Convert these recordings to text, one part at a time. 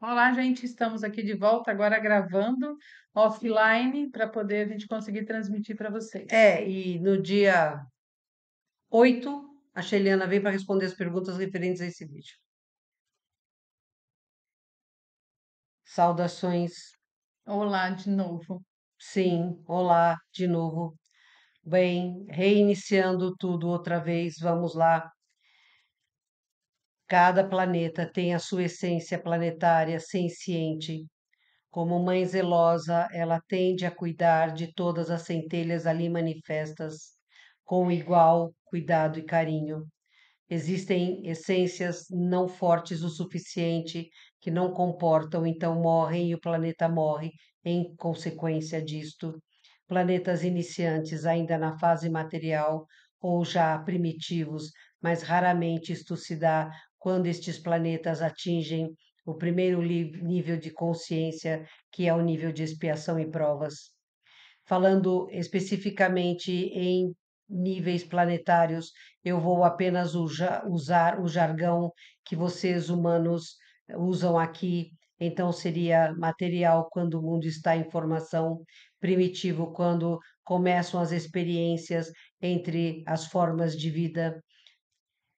Olá, gente, estamos aqui de volta agora gravando offline para poder a gente conseguir transmitir para vocês. É, e no dia 8, a Sheliana vem para responder as perguntas referentes a esse vídeo. Saudações. Olá de novo. Sim, olá de novo. Bem, reiniciando tudo outra vez, vamos lá. Cada planeta tem a sua essência planetária senciente. Como mãe zelosa, ela tende a cuidar de todas as centelhas ali manifestas, com igual cuidado e carinho. Existem essências não fortes o suficiente que não comportam, então morrem e o planeta morre em consequência disto. Planetas iniciantes, ainda na fase material ou já primitivos, mas raramente isto se dá quando estes planetas atingem o primeiro nível de consciência, que é o nível de expiação e provas. Falando especificamente em níveis planetários, eu vou apenas usar o jargão que vocês humanos usam aqui, então seria material quando o mundo está em formação, primitivo quando começam as experiências entre as formas de vida,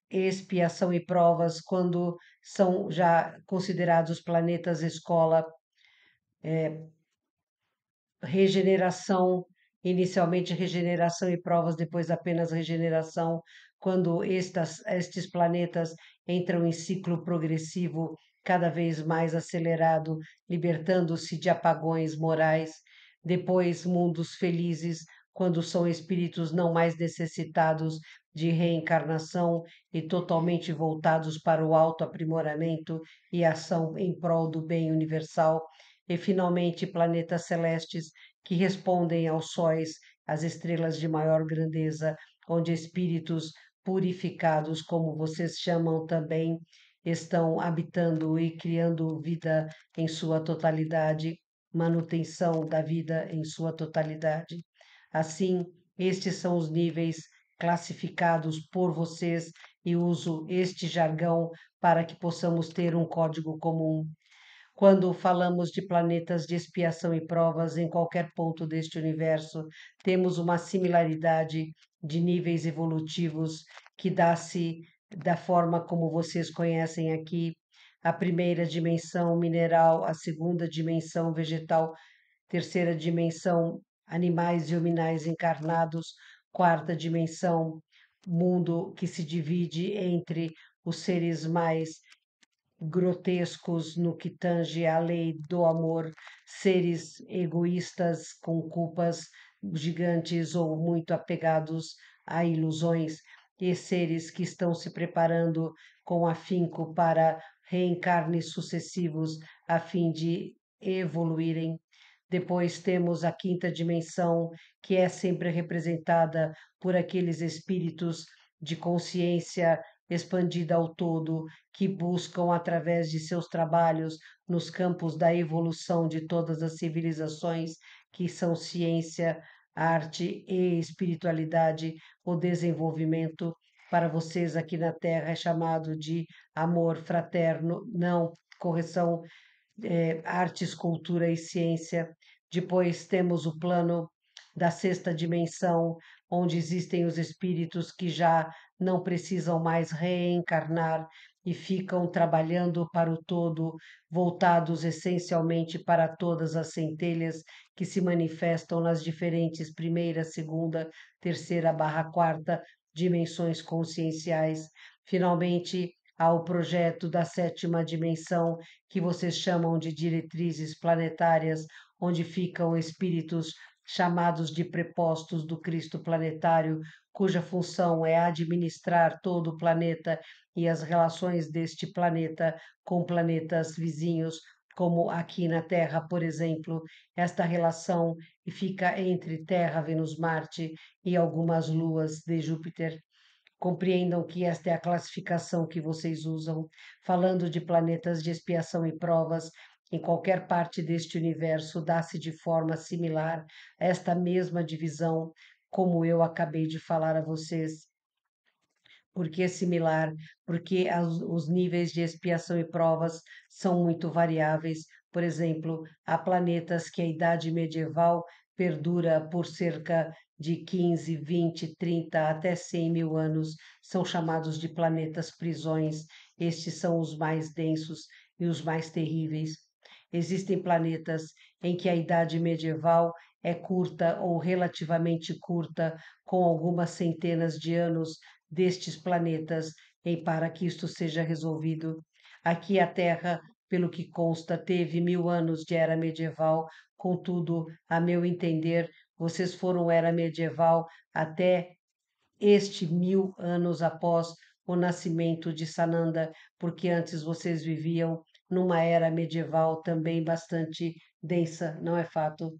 expiação e provas, quando são já considerados os planetas escola, é, regeneração, inicialmente regeneração e provas, depois apenas regeneração, quando estas, estes planetas entram em ciclo progressivo cada vez mais acelerado, libertando-se de apagões morais, depois mundos felizes, quando são espíritos não mais necessitados de reencarnação e totalmente voltados para o autoaprimoramento e ação em prol do bem universal, e finalmente planetas celestes que respondem aos sóis, as estrelas de maior grandeza, onde espíritos purificados, como vocês chamam também, estão habitando e criando vida em sua totalidade, manutenção da vida em sua totalidade. Assim, estes são os níveis classificados por vocês e uso este jargão para que possamos ter um código comum. Quando falamos de planetas de expiação e provas em qualquer ponto deste universo, temos uma similaridade de níveis evolutivos que dá-se da forma como vocês conhecem aqui: a primeira dimensão mineral, a segunda dimensão vegetal, terceira dimensão animais e hominais encarnados, quarta dimensão, mundo que se divide entre os seres mais grotescos no que tange à lei do amor, seres egoístas com culpas gigantes ou muito apegados a ilusões, e seres que estão se preparando com afinco para reencarnes sucessivos a fim de evoluírem depois temos a quinta dimensão, que é sempre representada por aqueles espíritos de consciência expandida ao todo, que buscam, através de seus trabalhos nos campos da evolução de todas as civilizações, que são ciência, arte e espiritualidade, o desenvolvimento, para vocês aqui na Terra, é chamado de amor fraterno, não correção, é, eh, arte, escultura e ciência. Depois temos o plano da sexta dimensão, onde existem os espíritos que já não precisam mais reencarnar e ficam trabalhando para o todo, voltados essencialmente para todas as centelhas que se manifestam nas diferentes primeira, segunda, terceira barra quarta dimensões conscienciais. Finalmente, há o projeto da sétima dimensão, que vocês chamam de diretrizes planetárias onde ficam espíritos chamados de prepostos do Cristo planetário, cuja função é administrar todo o planeta e as relações deste planeta com planetas vizinhos, como aqui na Terra, por exemplo, esta relação fica entre Terra, Vênus, Marte e algumas luas de Júpiter. Compreendam que esta é a classificação que vocês usam, falando de planetas de expiação e provas, em qualquer parte deste universo dá-se de forma similar esta mesma divisão, como eu acabei de falar a vocês. Porque que similar, porque as, os níveis de expiação e provas são muito variáveis. Por exemplo, há planetas que a idade medieval perdura por cerca de 15, 20, 30 até 100 mil anos, são chamados de planetas prisões. Estes são os mais densos e os mais terríveis. Existem planetas em que a idade medieval é curta ou relativamente curta, com algumas centenas de anos destes planetas, Em para que isto seja resolvido. Aqui a Terra, pelo que consta, teve mil anos de era medieval, contudo, a meu entender, vocês foram era medieval até este mil anos após o nascimento de Sananda, porque antes vocês viviam numa era medieval também bastante densa, não é fato?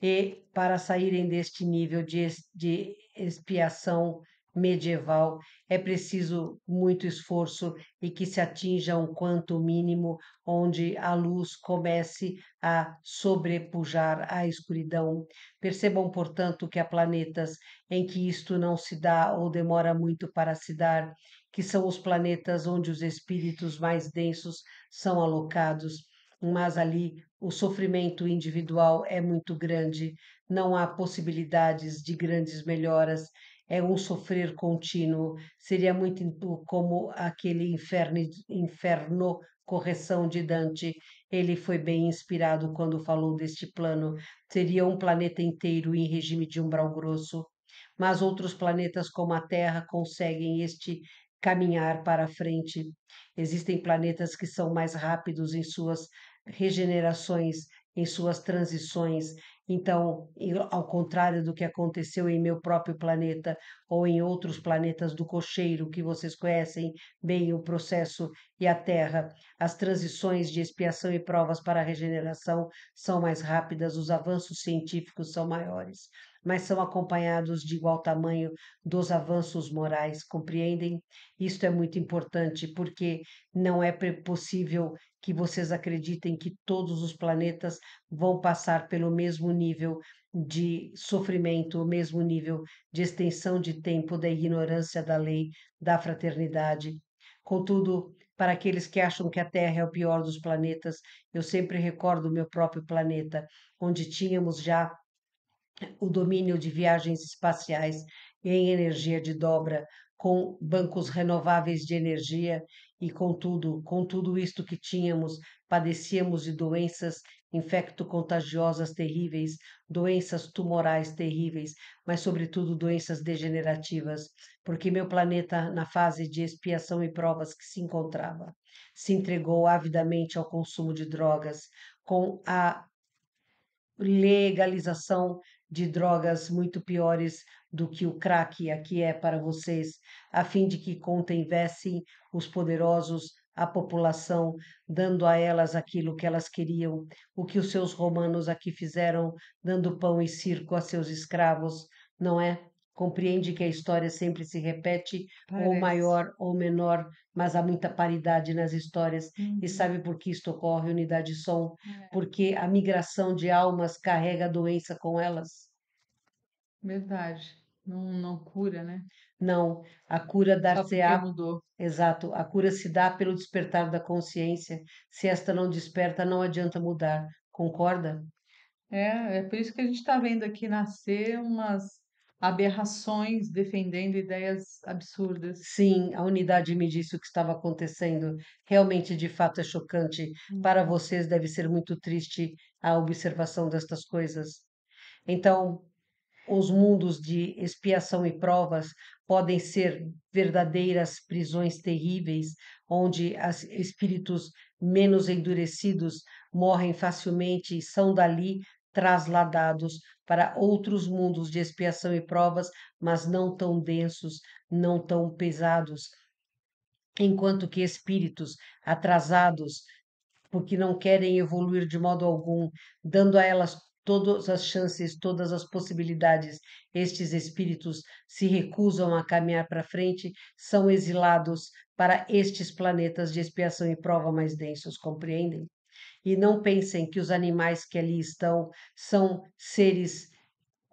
E para saírem deste nível de, de expiação medieval, é preciso muito esforço e que se atinja um quanto mínimo onde a luz comece a sobrepujar a escuridão. Percebam, portanto, que há planetas em que isto não se dá ou demora muito para se dar, que são os planetas onde os espíritos mais densos são alocados, mas ali o sofrimento individual é muito grande, não há possibilidades de grandes melhoras, é um sofrer contínuo, seria muito como aquele inferno, inferno correção de Dante. Ele foi bem inspirado quando falou deste plano. Seria um planeta inteiro em regime de umbral grosso. Mas outros planetas, como a Terra, conseguem este caminhar para a frente. Existem planetas que são mais rápidos em suas regenerações, em suas transições, então, ao contrário do que aconteceu em meu próprio planeta ou em outros planetas do cocheiro, que vocês conhecem bem o processo e a Terra, as transições de expiação e provas para a regeneração são mais rápidas, os avanços científicos são maiores, mas são acompanhados de igual tamanho dos avanços morais, compreendem? Isto é muito importante porque não é possível que vocês acreditem que todos os planetas vão passar pelo mesmo nível de sofrimento, o mesmo nível de extensão de tempo, da ignorância da lei, da fraternidade. Contudo, para aqueles que acham que a Terra é o pior dos planetas, eu sempre recordo o meu próprio planeta, onde tínhamos já o domínio de viagens espaciais em energia de dobra, com bancos renováveis de energia e com tudo, com tudo isto que tínhamos, padecíamos de doenças infecto-contagiosas terríveis, doenças tumorais terríveis, mas sobretudo doenças degenerativas, porque meu planeta, na fase de expiação e provas que se encontrava, se entregou avidamente ao consumo de drogas, com a legalização de drogas muito piores do que o crack aqui é para vocês, a fim de que contenvessem os poderosos a população, dando a elas aquilo que elas queriam, o que os seus romanos aqui fizeram, dando pão e circo a seus escravos, não é? compreende que a história sempre se repete, Parece. ou maior ou menor, mas há muita paridade nas histórias. Uhum. E sabe por que isto ocorre, unidade de som? É. Porque a migração de almas carrega a doença com elas. Verdade. Não, não cura, né? Não, a cura dar-se-á. Exato, a cura se dá pelo despertar da consciência. Se esta não desperta, não adianta mudar. Concorda? É, é por isso que a gente está vendo aqui nascer umas aberrações defendendo ideias absurdas. Sim, a unidade me disse o que estava acontecendo. Realmente, de fato, é chocante. Uhum. Para vocês deve ser muito triste a observação destas coisas. Então, os mundos de expiação e provas podem ser verdadeiras prisões terríveis, onde as espíritos menos endurecidos morrem facilmente e são dali trasladados para outros mundos de expiação e provas, mas não tão densos, não tão pesados, enquanto que espíritos atrasados, porque não querem evoluir de modo algum, dando a elas todas as chances, todas as possibilidades, estes espíritos se recusam a caminhar para frente, são exilados para estes planetas de expiação e prova mais densos, compreendem? e não pensem que os animais que ali estão são seres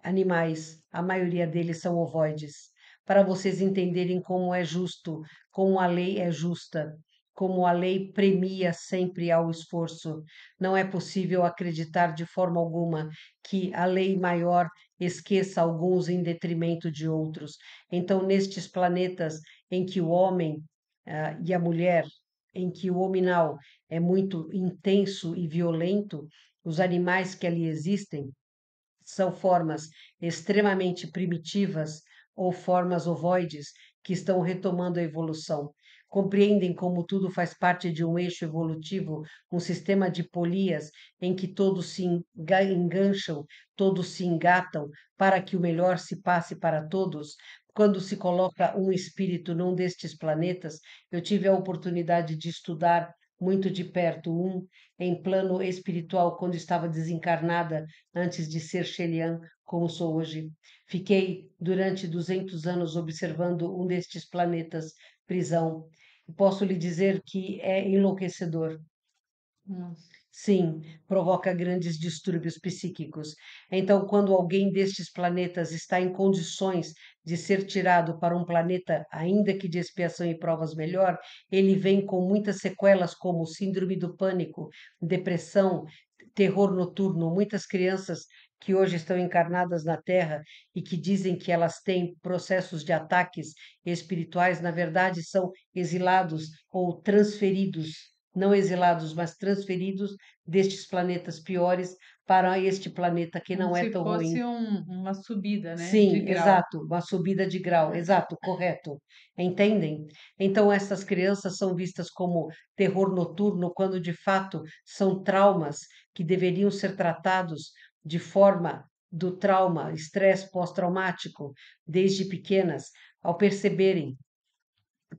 animais, a maioria deles são ovoides, para vocês entenderem como é justo, como a lei é justa, como a lei premia sempre ao esforço. Não é possível acreditar de forma alguma que a lei maior esqueça alguns em detrimento de outros. Então, nestes planetas em que o homem uh, e a mulher em que o hominal é muito intenso e violento, os animais que ali existem são formas extremamente primitivas ou formas ovoides que estão retomando a evolução compreendem como tudo faz parte de um eixo evolutivo, um sistema de polias em que todos se engancham, todos se engatam, para que o melhor se passe para todos, quando se coloca um espírito num destes planetas, eu tive a oportunidade de estudar muito de perto um em plano espiritual quando estava desencarnada antes de ser Shelian como sou hoje. Fiquei durante 200 anos observando um destes planetas prisão posso lhe dizer que é enlouquecedor. Nossa. Sim, provoca grandes distúrbios psíquicos. Então, quando alguém destes planetas está em condições de ser tirado para um planeta, ainda que de expiação e provas melhor, ele vem com muitas sequelas, como síndrome do pânico, depressão, terror noturno. Muitas crianças que hoje estão encarnadas na Terra e que dizem que elas têm processos de ataques espirituais, na verdade são exilados ou transferidos, não exilados, mas transferidos destes planetas piores para este planeta que não Como é tão ruim. Se fosse uma subida, né? Sim, exato, uma subida de grau, exato, correto. Entendem? Então essas crianças são vistas como terror noturno quando de fato são traumas que deveriam ser tratados de forma do trauma, estresse pós-traumático, desde pequenas, ao perceberem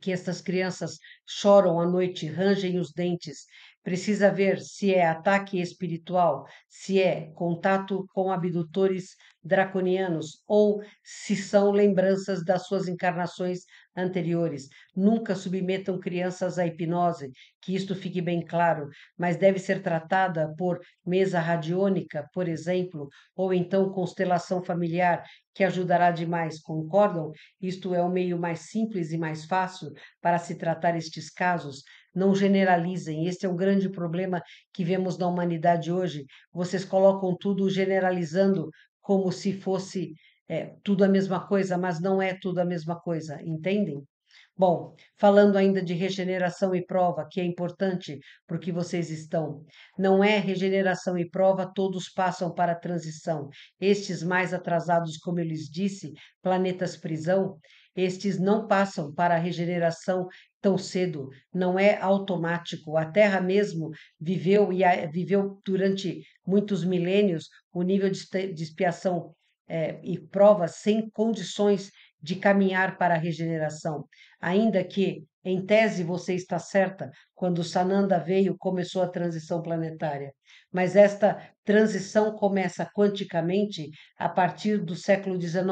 que estas crianças choram à noite, rangem os dentes, Precisa ver se é ataque espiritual, se é contato com abdutores draconianos ou se são lembranças das suas encarnações anteriores. Nunca submetam crianças à hipnose, que isto fique bem claro, mas deve ser tratada por mesa radiônica, por exemplo, ou então constelação familiar, que ajudará demais, concordam? Isto é o meio mais simples e mais fácil para se tratar estes casos não generalizem. Esse é o grande problema que vemos na humanidade hoje. Vocês colocam tudo generalizando como se fosse é, tudo a mesma coisa, mas não é tudo a mesma coisa, entendem? Bom, falando ainda de regeneração e prova, que é importante para que vocês estão. Não é regeneração e prova, todos passam para a transição. Estes mais atrasados, como eu lhes disse, planetas prisão, estes não passam para a regeneração tão cedo, não é automático. A Terra mesmo viveu e a, viveu durante muitos milênios o nível de, de expiação é, e provas sem condições de caminhar para a regeneração. Ainda que, em tese, você está certa, quando Sananda veio, começou a transição planetária. Mas esta transição começa quanticamente a partir do século XIX,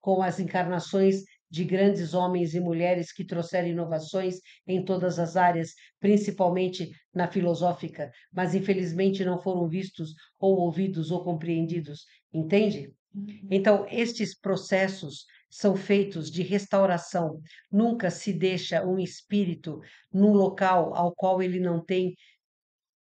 com as encarnações de grandes homens e mulheres que trouxeram inovações em todas as áreas, principalmente na filosófica, mas infelizmente não foram vistos ou ouvidos ou compreendidos, entende? Uhum. Então, estes processos são feitos de restauração. Nunca se deixa um espírito num local ao qual ele não tem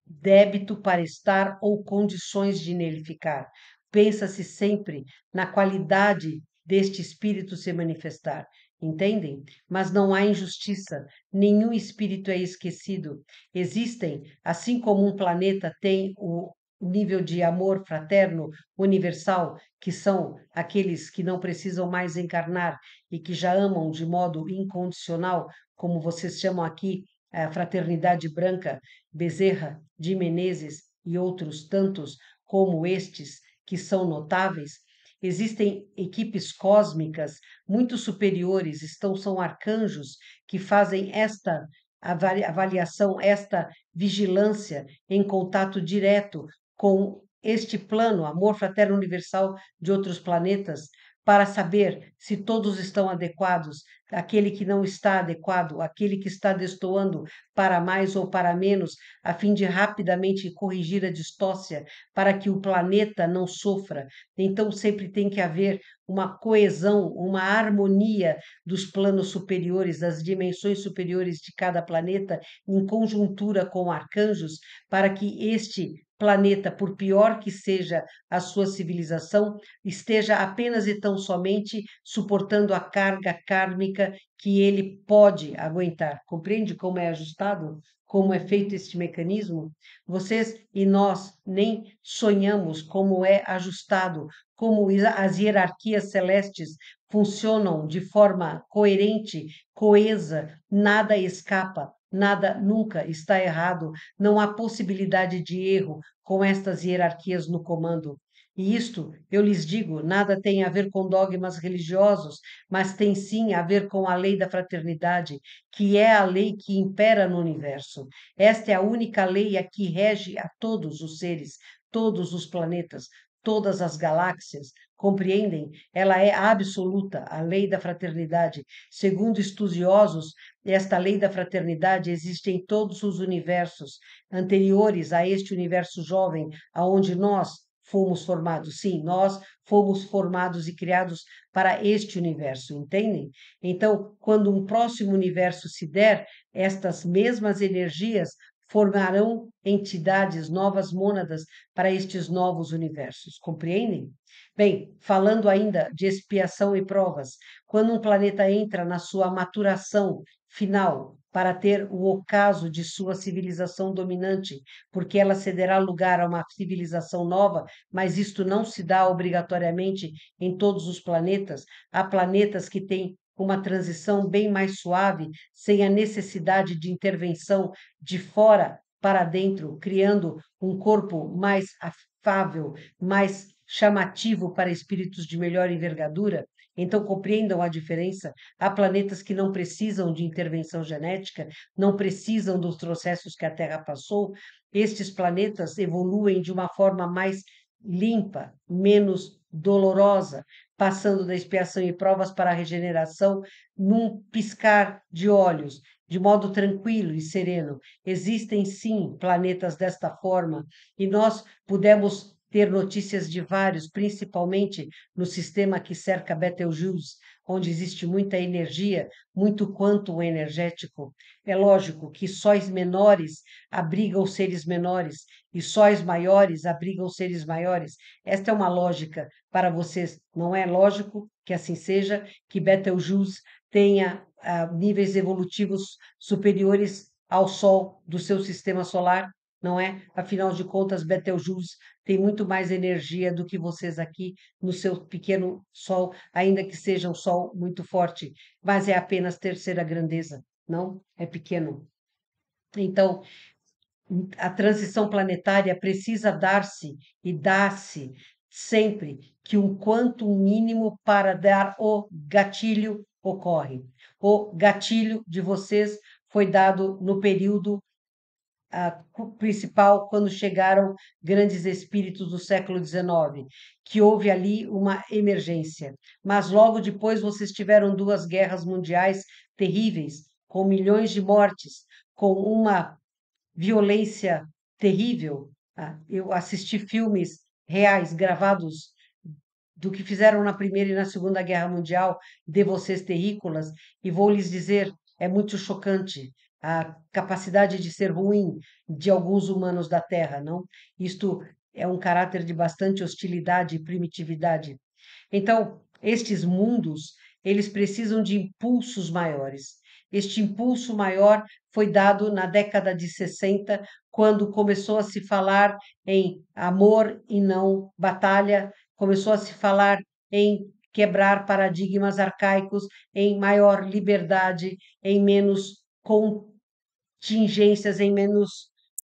débito para estar ou condições de nele ficar. Pensa-se sempre na qualidade deste espírito se manifestar. Entendem? Mas não há injustiça, nenhum espírito é esquecido. Existem, assim como um planeta tem o nível de amor fraterno universal, que são aqueles que não precisam mais encarnar e que já amam de modo incondicional, como vocês chamam aqui, a Fraternidade Branca, Bezerra de Menezes e outros tantos como estes, que são notáveis, Existem equipes cósmicas muito superiores, estão são arcanjos que fazem esta avaliação, esta vigilância em contato direto com este plano, amor fraterno universal de outros planetas, para saber se todos estão adequados, aquele que não está adequado, aquele que está destoando para mais ou para menos, a fim de rapidamente corrigir a distócia para que o planeta não sofra. Então sempre tem que haver uma coesão, uma harmonia dos planos superiores, das dimensões superiores de cada planeta em conjuntura com arcanjos, para que este planeta, por pior que seja a sua civilização, esteja apenas e tão somente suportando a carga kármica que ele pode aguentar. Compreende como é ajustado? Como é feito este mecanismo? Vocês e nós nem sonhamos como é ajustado, como as hierarquias celestes funcionam de forma coerente, coesa, nada escapa Nada nunca está errado, não há possibilidade de erro com estas hierarquias no comando. E isto, eu lhes digo, nada tem a ver com dogmas religiosos, mas tem sim a ver com a lei da fraternidade, que é a lei que impera no universo. Esta é a única lei a que rege a todos os seres, todos os planetas, todas as galáxias, Compreendem? Ela é absoluta, a lei da fraternidade. Segundo estudiosos, esta lei da fraternidade existe em todos os universos anteriores a este universo jovem, aonde nós fomos formados. Sim, nós fomos formados e criados para este universo, entendem? Então, quando um próximo universo se der, estas mesmas energias formarão entidades novas mônadas para estes novos universos. Compreendem? Bem, falando ainda de expiação e provas, quando um planeta entra na sua maturação final para ter o ocaso de sua civilização dominante, porque ela cederá lugar a uma civilização nova, mas isto não se dá obrigatoriamente em todos os planetas. Há planetas que têm uma transição bem mais suave, sem a necessidade de intervenção de fora para dentro, criando um corpo mais afável, mais chamativo para espíritos de melhor envergadura, então compreendam a diferença. Há planetas que não precisam de intervenção genética, não precisam dos processos que a Terra passou. Estes planetas evoluem de uma forma mais limpa, menos dolorosa, passando da expiação e provas para a regeneração num piscar de olhos, de modo tranquilo e sereno. Existem sim planetas desta forma e nós pudemos ter notícias de vários, principalmente no sistema que cerca Betelgeuse, onde existe muita energia, muito quanto energético. É lógico que sóis menores abrigam seres menores e sóis maiores abrigam seres maiores. Esta é uma lógica para vocês. Não é lógico que assim seja, que Betelgeuse tenha ah, níveis evolutivos superiores ao Sol do seu sistema solar? não é? Afinal de contas, Betelgeuse tem muito mais energia do que vocês aqui no seu pequeno sol, ainda que seja um sol muito forte, mas é apenas terceira grandeza, não? É pequeno. Então, a transição planetária precisa dar-se e dá-se sempre que um quanto mínimo para dar o gatilho ocorre. O gatilho de vocês foi dado no período principal quando chegaram grandes espíritos do século XIX, que houve ali uma emergência. Mas logo depois vocês tiveram duas guerras mundiais terríveis, com milhões de mortes, com uma violência terrível. Tá? Eu assisti filmes reais gravados do que fizeram na Primeira e na Segunda Guerra Mundial de vocês terrícolas e vou lhes dizer, é muito chocante a capacidade de ser ruim de alguns humanos da Terra, não? Isto é um caráter de bastante hostilidade e primitividade. Então, estes mundos, eles precisam de impulsos maiores. Este impulso maior foi dado na década de 60, quando começou a se falar em amor e não batalha, começou a se falar em quebrar paradigmas arcaicos, em maior liberdade, em menos contingências, em menos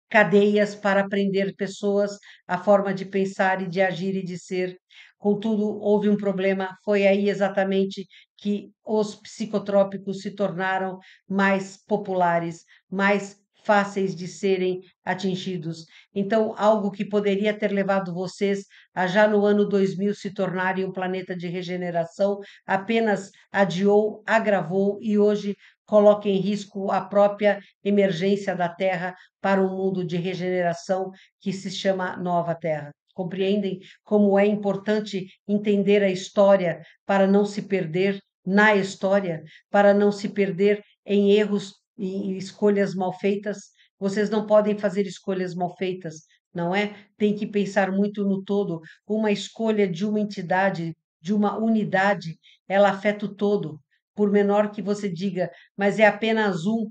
cadeias para aprender pessoas, a forma de pensar e de agir e de ser. Contudo, houve um problema, foi aí exatamente que os psicotrópicos se tornaram mais populares, mais fáceis de serem atingidos. Então, algo que poderia ter levado vocês a já no ano 2000 se tornarem um planeta de regeneração, apenas adiou, agravou e hoje coloca em risco a própria emergência da Terra para um mundo de regeneração que se chama Nova Terra. Compreendem como é importante entender a história para não se perder na história, para não se perder em erros e escolhas mal feitas. Vocês não podem fazer escolhas mal feitas, não é? Tem que pensar muito no todo. Uma escolha de uma entidade, de uma unidade, ela afeta o todo por menor que você diga, mas é apenas um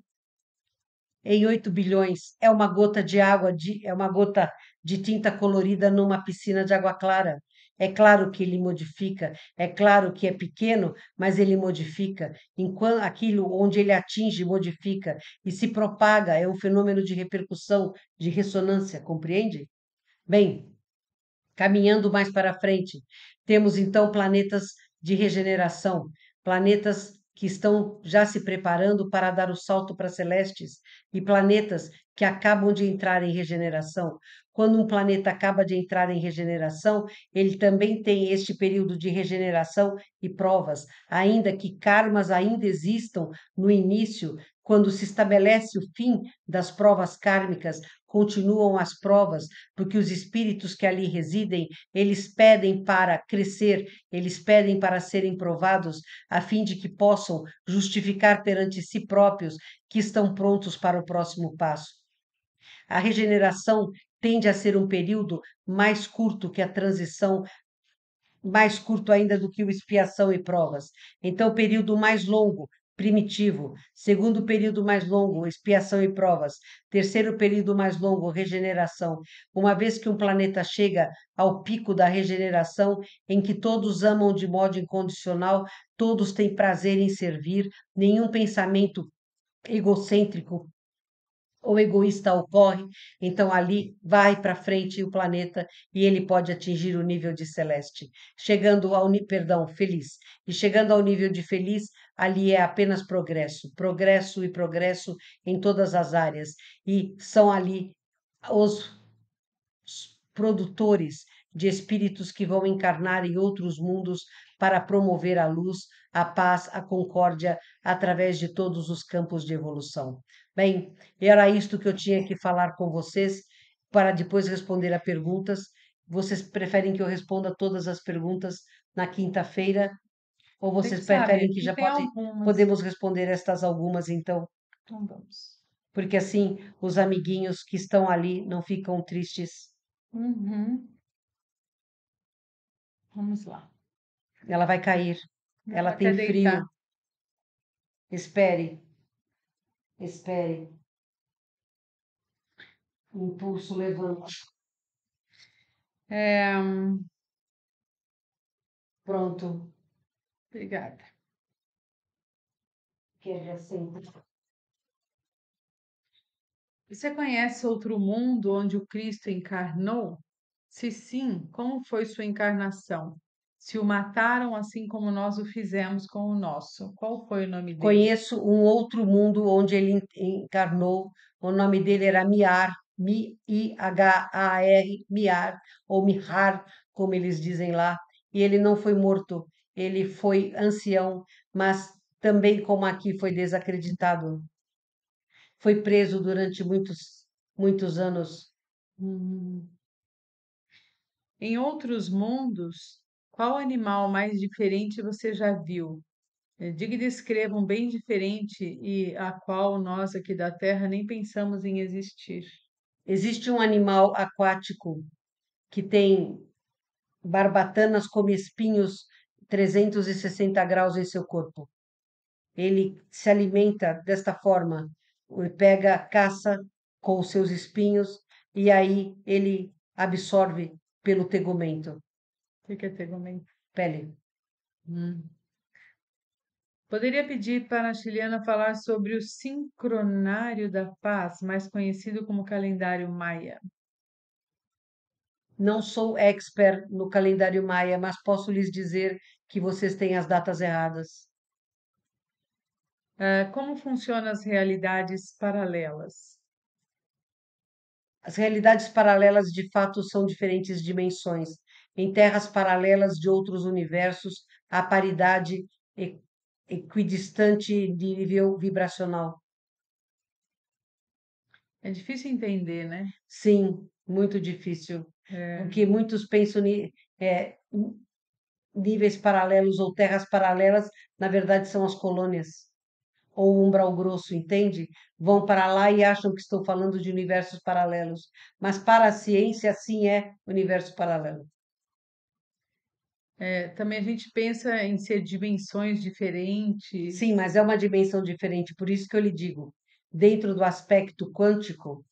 em 8 bilhões, é uma gota de água, de, é uma gota de tinta colorida numa piscina de água clara. É claro que ele modifica, é claro que é pequeno, mas ele modifica. Enquanto aquilo onde ele atinge modifica e se propaga, é um fenômeno de repercussão, de ressonância, compreende? Bem, caminhando mais para frente, temos então planetas de regeneração planetas que estão já se preparando para dar o salto para celestes e planetas que acabam de entrar em regeneração. Quando um planeta acaba de entrar em regeneração, ele também tem este período de regeneração e provas, ainda que karmas ainda existam no início quando se estabelece o fim das provas kármicas, continuam as provas, porque os espíritos que ali residem, eles pedem para crescer, eles pedem para serem provados, a fim de que possam justificar perante si próprios que estão prontos para o próximo passo. A regeneração tende a ser um período mais curto que a transição mais curto ainda do que o expiação e provas. Então, o período mais longo primitivo, segundo período mais longo, expiação e provas, terceiro período mais longo, regeneração, uma vez que um planeta chega ao pico da regeneração, em que todos amam de modo incondicional, todos têm prazer em servir, nenhum pensamento egocêntrico ou egoísta ocorre, então ali vai para frente o planeta e ele pode atingir o nível de celeste, chegando ao perdão, feliz. E chegando ao nível de feliz, ali é apenas progresso, progresso e progresso em todas as áreas. E são ali os produtores de espíritos que vão encarnar em outros mundos para promover a luz, a paz, a concórdia através de todos os campos de evolução. Bem, era isto que eu tinha que falar com vocês para depois responder a perguntas. Vocês preferem que eu responda todas as perguntas na quinta-feira ou vocês preferem que, já pode, podemos responder estas algumas, então? Então vamos. Porque assim, os amiguinhos que estão ali não ficam tristes. Uhum. Vamos lá. Ela vai cair. Ela tem frio. Deitar. Espere. Espere. O impulso levanta. É... Hum. Pronto. Obrigada. É Você conhece outro mundo onde o Cristo encarnou? Se sim, como foi sua encarnação? Se o mataram assim como nós o fizemos com o nosso. Qual foi o nome dele? Conheço um outro mundo onde ele encarnou. O nome dele era Miar, M-I-H-A-R, Miar, ou Mihar, como eles dizem lá. E ele não foi morto, ele foi ancião, mas também, como aqui, foi desacreditado. Foi preso durante muitos, muitos anos. Hum. Em outros mundos, qual animal mais diferente você já viu? É, diga e descreva um bem diferente e a qual nós aqui da Terra nem pensamos em existir. Existe um animal aquático que tem barbatanas como espinhos 360 graus em seu corpo. Ele se alimenta desta forma, pega, caça com os seus espinhos e aí ele absorve pelo tegumento. O que é tegumento? Pele. Hum. Poderia pedir para a chilena falar sobre o sincronário da paz, mais conhecido como calendário maia. Não sou expert no calendário maia, mas posso lhes dizer que vocês têm as datas erradas. Uh, como funcionam as realidades paralelas? As realidades paralelas de fato são diferentes dimensões. Em terras paralelas de outros universos, há paridade equidistante de nível vibracional. É difícil entender, né? Sim, muito difícil. É. Porque muitos pensam. É, níveis paralelos ou terras paralelas, na verdade são as colônias ou umbral grosso, entende? Vão para lá e acham que estou falando de universos paralelos, mas para a ciência assim é universo paralelo. É, também a gente pensa em ser dimensões diferentes. Sim, mas é uma dimensão diferente, por isso que eu lhe digo, dentro do aspecto quântico,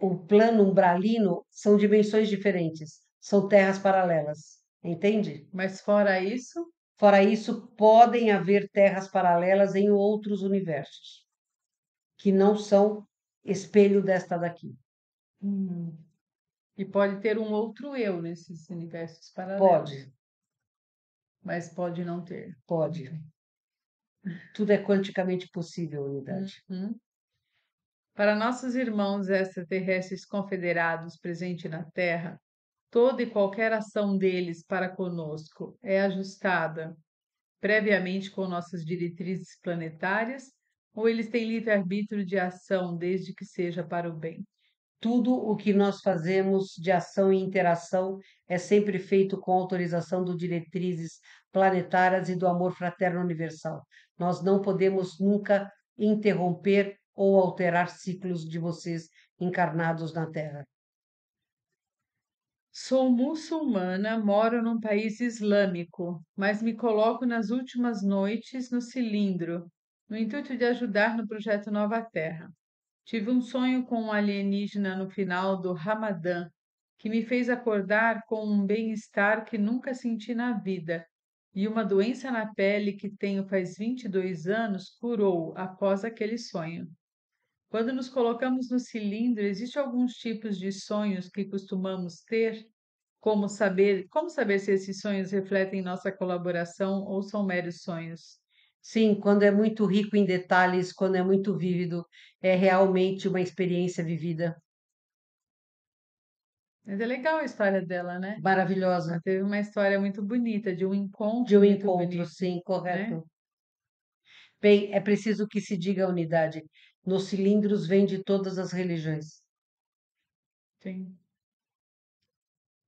o plano umbralino são dimensões diferentes, são terras paralelas. Entendi. Mas fora isso, fora isso, podem haver terras paralelas em outros universos que não são espelho desta daqui. Hum. E pode ter um outro eu nesses universos paralelos. Pode. Mas pode não ter. Pode. Tudo é quanticamente possível, unidade. Uhum. Para nossos irmãos extraterrestres confederados presentes na Terra, toda e qualquer ação deles para conosco é ajustada previamente com nossas diretrizes planetárias ou eles têm livre-arbítrio de ação desde que seja para o bem? Tudo o que nós fazemos de ação e interação é sempre feito com autorização do diretrizes planetárias e do amor fraterno universal. Nós não podemos nunca interromper ou alterar ciclos de vocês encarnados na Terra. Sou muçulmana, moro num país islâmico, mas me coloco nas últimas noites no cilindro, no intuito de ajudar no projeto Nova Terra. Tive um sonho com um alienígena no final do Ramadã, que me fez acordar com um bem-estar que nunca senti na vida, e uma doença na pele que tenho faz 22 anos curou após aquele sonho. Quando nos colocamos no cilindro, existe alguns tipos de sonhos que costumamos ter? Como saber, como saber se esses sonhos refletem nossa colaboração ou são meros sonhos? Sim, quando é muito rico em detalhes, quando é muito vívido, é realmente uma experiência vivida. Mas é legal a história dela, né? Maravilhosa. Ela teve uma história muito bonita, de um encontro. De um encontro, bonito, sim, né? correto. Né? Bem, é preciso que se diga a unidade nos cilindros vem de todas as religiões. Sim.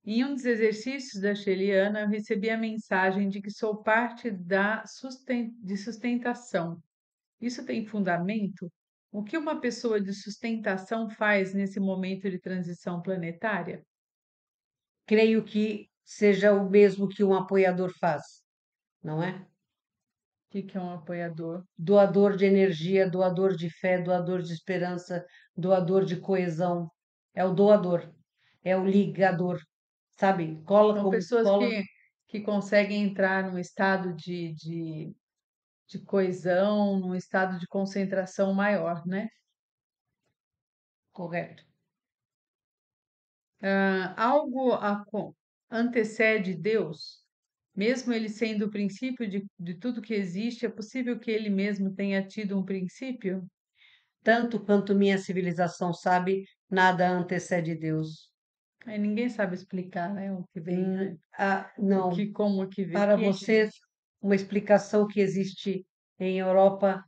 Em um dos exercícios da Sheliana, eu recebi a mensagem de que sou parte da susten de sustentação. Isso tem fundamento? O que uma pessoa de sustentação faz nesse momento de transição planetária? Creio que seja o mesmo que um apoiador faz, não é? O que é um apoiador? Doador de energia, doador de fé, doador de esperança, doador de coesão. É o doador, é o ligador, sabe? Cola São como, pessoas cola... Que, que conseguem entrar num estado de, de, de coesão, num estado de concentração maior, né? Correto. Uh, algo a, antecede Deus? Mesmo ele sendo o princípio de, de tudo que existe, é possível que ele mesmo tenha tido um princípio? Tanto quanto minha civilização sabe, nada antecede Deus. Aí ninguém sabe explicar, né, o que vem, hum, né? Ah, não. que como que vem. Para é vocês, uma explicação que existe em Europa,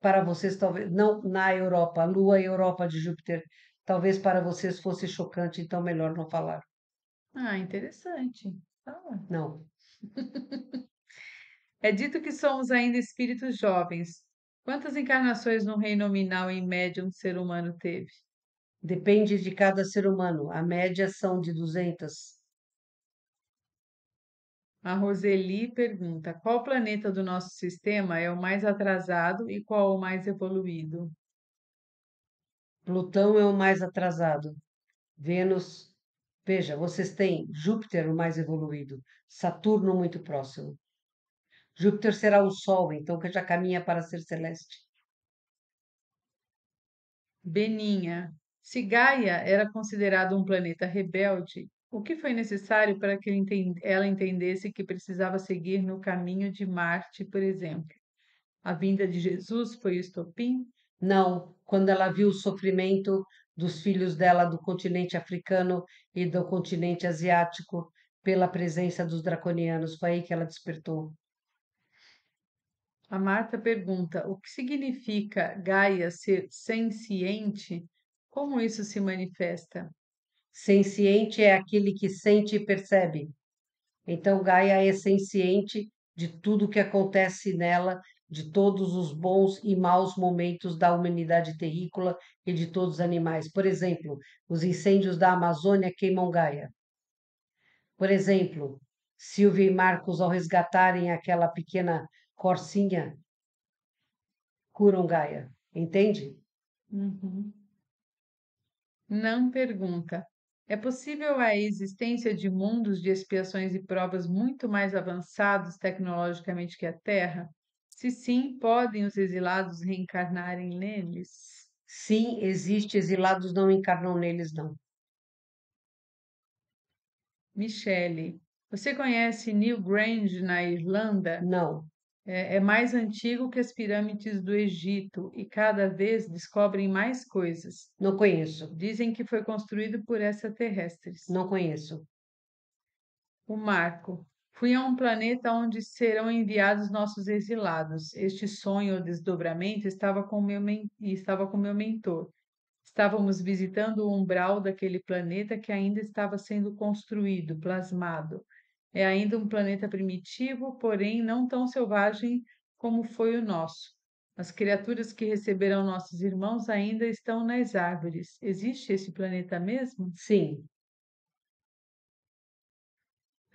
para vocês talvez não na Europa, Lua e Europa de Júpiter, talvez para vocês fosse chocante, então melhor não falar. Ah, interessante. Ah. Não. é dito que somos ainda espíritos jovens. Quantas encarnações no reino nominal em média um ser humano teve? Depende de cada ser humano. A média são de 200. A Roseli pergunta: qual planeta do nosso sistema é o mais atrasado e qual o mais evoluído? Plutão é o mais atrasado. Vênus Veja, vocês têm Júpiter o mais evoluído, Saturno muito próximo. Júpiter será o Sol, então, que já caminha para ser celeste. Beninha, se Gaia era considerado um planeta rebelde, o que foi necessário para que ela entendesse que precisava seguir no caminho de Marte, por exemplo? A vinda de Jesus foi o estopim? Não, quando ela viu o sofrimento, dos filhos dela do continente africano e do continente asiático pela presença dos draconianos. Foi aí que ela despertou. A Marta pergunta: o que significa Gaia ser senciente? Como isso se manifesta? Senciente é aquele que sente e percebe. Então, Gaia é senciente de tudo que acontece nela de todos os bons e maus momentos da humanidade terrícola e de todos os animais. Por exemplo, os incêndios da Amazônia queimam Gaia. Por exemplo, Silvia e Marcos, ao resgatarem aquela pequena corcinha, curam Gaia. Entende? Uhum. Não pergunta. É possível a existência de mundos de expiações e provas muito mais avançados tecnologicamente que a Terra? Se sim, podem os exilados reencarnarem neles? Sim, existe, exilados não encarnam neles, não. Michele, você conhece Newgrange na Irlanda? Não. É, é mais antigo que as pirâmides do Egito e cada vez descobrem mais coisas. Não conheço. Dizem que foi construído por extraterrestres. Não conheço. O Marco, Fui a um planeta onde serão enviados nossos exilados. Este sonho ou desdobramento estava com meu estava com meu mentor. Estávamos visitando o umbral daquele planeta que ainda estava sendo construído, plasmado. É ainda um planeta primitivo, porém não tão selvagem como foi o nosso. As criaturas que receberão nossos irmãos ainda estão nas árvores. Existe esse planeta mesmo? Sim,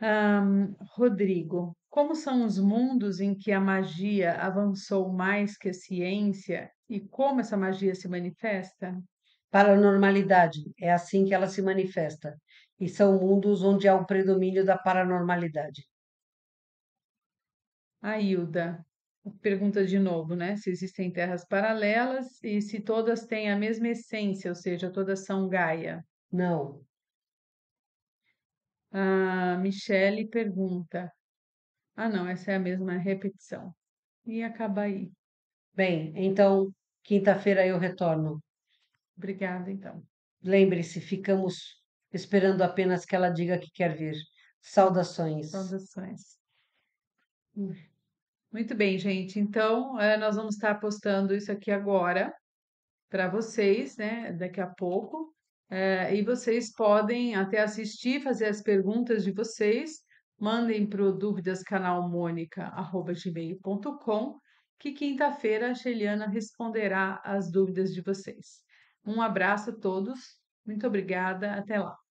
um, Rodrigo, como são os mundos em que a magia avançou mais que a ciência e como essa magia se manifesta? Paranormalidade, é assim que ela se manifesta. E são mundos onde há um predomínio da paranormalidade. Ailda, pergunta de novo, né? Se existem terras paralelas e se todas têm a mesma essência, ou seja, todas são Gaia. Não, a Michelle pergunta. Ah, não, essa é a mesma repetição. E acaba aí. Bem, então, quinta-feira eu retorno. Obrigada, então. Lembre-se, ficamos esperando apenas que ela diga que quer vir. Saudações. Saudações. Muito bem, gente. Então, eh, nós vamos estar postando isso aqui agora para vocês, né? Daqui a pouco. É, e vocês podem até assistir, fazer as perguntas de vocês. Mandem para o dúvidascanalmônica.com, que quinta-feira a Sheliana responderá as dúvidas de vocês. Um abraço a todos, muito obrigada, até lá.